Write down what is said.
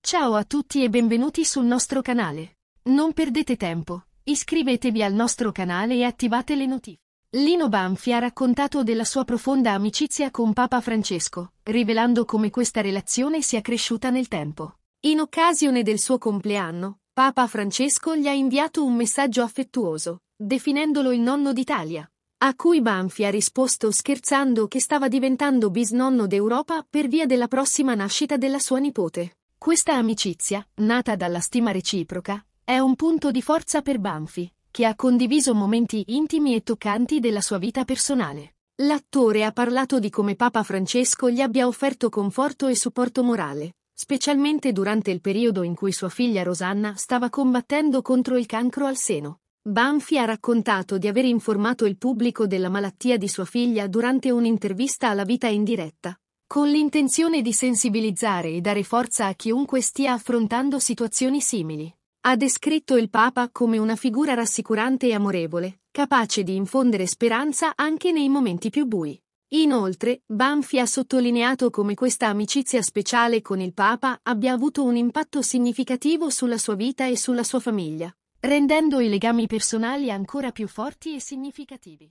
Ciao a tutti e benvenuti sul nostro canale. Non perdete tempo, iscrivetevi al nostro canale e attivate le notifiche. Lino Banfi ha raccontato della sua profonda amicizia con Papa Francesco, rivelando come questa relazione sia cresciuta nel tempo. In occasione del suo compleanno, Papa Francesco gli ha inviato un messaggio affettuoso, definendolo il nonno d'Italia, a cui Banfi ha risposto scherzando che stava diventando bisnonno d'Europa per via della prossima nascita della sua nipote. Questa amicizia, nata dalla stima reciproca, è un punto di forza per Banfi, che ha condiviso momenti intimi e toccanti della sua vita personale. L'attore ha parlato di come Papa Francesco gli abbia offerto conforto e supporto morale, specialmente durante il periodo in cui sua figlia Rosanna stava combattendo contro il cancro al seno. Banfi ha raccontato di aver informato il pubblico della malattia di sua figlia durante un'intervista alla vita in diretta, con l'intenzione di sensibilizzare e dare forza a chiunque stia affrontando situazioni simili. Ha descritto il Papa come una figura rassicurante e amorevole, capace di infondere speranza anche nei momenti più bui. Inoltre, Banfi ha sottolineato come questa amicizia speciale con il Papa abbia avuto un impatto significativo sulla sua vita e sulla sua famiglia, rendendo i legami personali ancora più forti e significativi.